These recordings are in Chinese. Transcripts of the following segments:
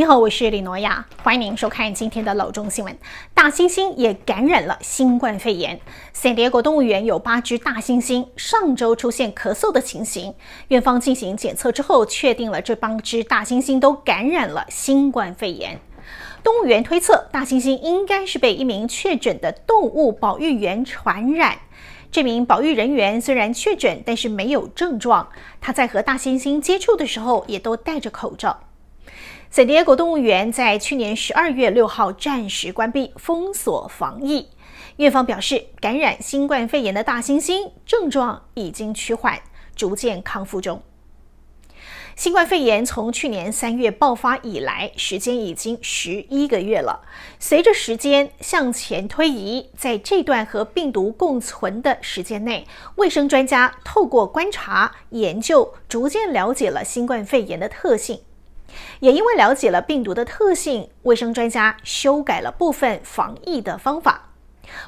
你好，我是李诺亚，欢迎您收看今天的《老中新闻》。大猩猩也感染了新冠肺炎。圣迭亚国动物园有八只大猩猩，上周出现咳嗽的情形，院方进行检测之后，确定了这帮只大猩猩都感染了新冠肺炎。动物园推测，大猩猩应该是被一名确诊的动物保育员传染。这名保育人员虽然确诊，但是没有症状，他在和大猩猩接触的时候也都戴着口罩。圣迭戈动物园在去年十二月六号暂时关闭，封锁防疫。院方表示，感染新冠肺炎的大猩猩症状已经趋缓，逐渐康复中。新冠肺炎从去年三月爆发以来，时间已经十一个月了。随着时间向前推移，在这段和病毒共存的时间内，卫生专家透过观察研究，逐渐了解了新冠肺炎的特性。也因为了解了病毒的特性，卫生专家修改了部分防疫的方法，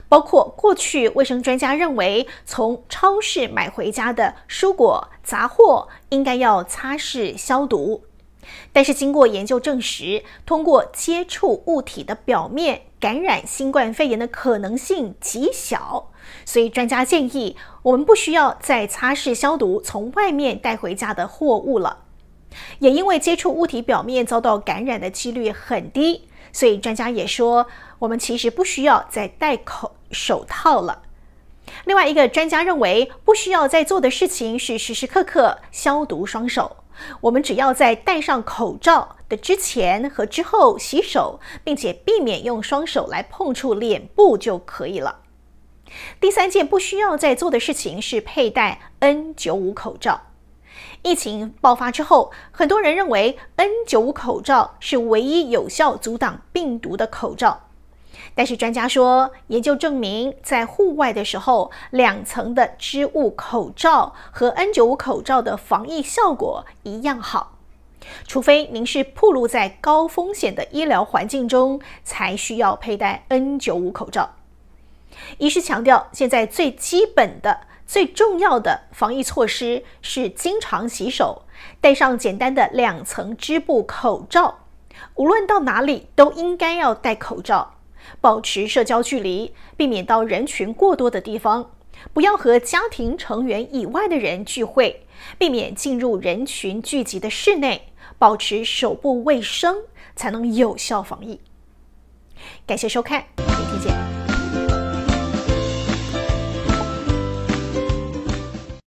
包括过去卫生专家认为从超市买回家的蔬果、杂货应该要擦拭消毒，但是经过研究证实，通过接触物体的表面感染新冠肺炎的可能性极小，所以专家建议我们不需要再擦拭消毒从外面带回家的货物了。也因为接触物体表面遭到感染的几率很低，所以专家也说，我们其实不需要再戴口手套了。另外一个专家认为，不需要再做的事情是时时刻刻消毒双手。我们只要在戴上口罩的之前和之后洗手，并且避免用双手来碰触脸部就可以了。第三件不需要再做的事情是佩戴 N95 口罩。疫情爆发之后，很多人认为 N95 口罩是唯一有效阻挡病毒的口罩。但是专家说，研究证明，在户外的时候，两层的织物口罩和 N95 口罩的防疫效果一样好。除非您是暴露在高风险的医疗环境中，才需要佩戴 N95 口罩。一是强调现在最基本的。最重要的防疫措施是经常洗手，戴上简单的两层织布口罩。无论到哪里，都应该要戴口罩，保持社交距离，避免到人群过多的地方，不要和家庭成员以外的人聚会，避免进入人群聚集的室内，保持手部卫生，才能有效防疫。感谢收看，明天见。